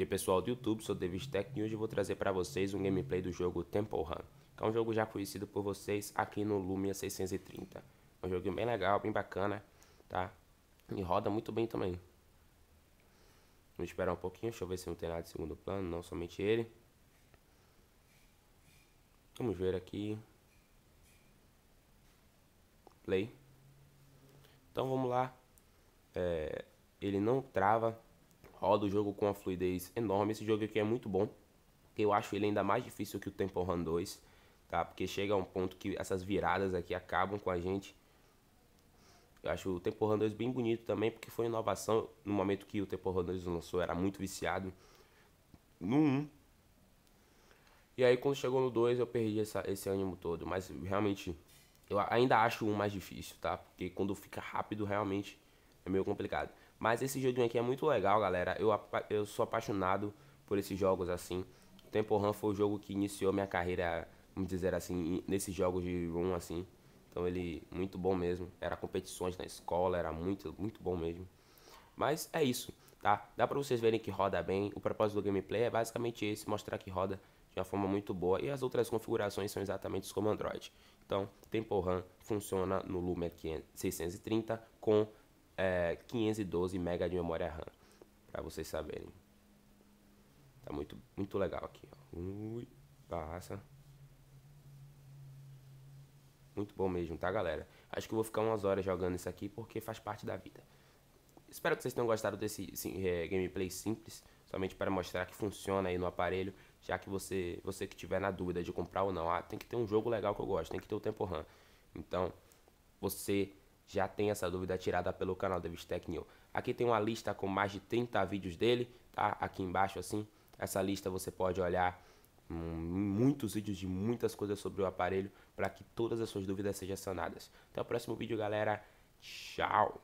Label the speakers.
Speaker 1: E aí pessoal do YouTube, sou David Tech e hoje vou trazer para vocês um gameplay do jogo Temple Run, que é um jogo já conhecido por vocês aqui no Lumia 630. É um jogo bem legal, bem bacana, tá? E roda muito bem também. Vamos esperar um pouquinho, deixa eu ver se não tem nada de segundo plano, não somente ele. Vamos ver aqui. Play. Então vamos lá. É, ele não trava, roda o jogo com uma fluidez enorme. Esse jogo aqui é muito bom, eu acho ele ainda mais difícil que o Temple Run 2, tá? Porque chega a um ponto que essas viradas aqui acabam com a gente. Eu acho o Temple Run 2 bem bonito também, porque foi inovação. No momento que o Temple Run 2 lançou, era muito viciado no 1. E aí quando chegou no 2, eu perdi essa, esse ânimo todo. Mas realmente, eu ainda acho o 1 mais difícil, tá? Porque quando fica rápido, realmente é meio complicado. Mas esse joguinho aqui é muito legal, galera. Eu, eu sou apaixonado por esses jogos assim. Tempo Run foi o jogo que iniciou minha carreira, vamos dizer assim, nesses jogos de run assim. Então ele muito bom mesmo. Era competições na escola, era muito muito bom mesmo. Mas é isso, tá? Dá pra vocês verem que roda bem. O propósito do gameplay é basicamente esse, mostrar que roda de uma forma muito boa. E as outras configurações são exatamente como Android. Então, Tempo Run funciona no Lumia 630 com é, 512 MB de memória RAM, para vocês saberem. Tá muito, muito legal aqui, ó. Ui, passa. Muito bom mesmo, tá, galera? Acho que eu vou ficar umas horas jogando isso aqui porque faz parte da vida. Espero que vocês tenham gostado desse sim, é, gameplay simples, somente para mostrar que funciona aí no aparelho, já que você, você que tiver na dúvida de comprar ou não, ah, tem que ter um jogo legal que eu gosto, tem que ter o tempo RAM. Então, você já tem essa dúvida tirada pelo canal Davis Tech New. Aqui tem uma lista com mais de 30 vídeos dele, tá? Aqui embaixo assim. Essa lista você pode olhar muitos vídeos de muitas coisas sobre o aparelho para que todas as suas dúvidas sejam sanadas. Até o próximo vídeo, galera. Tchau.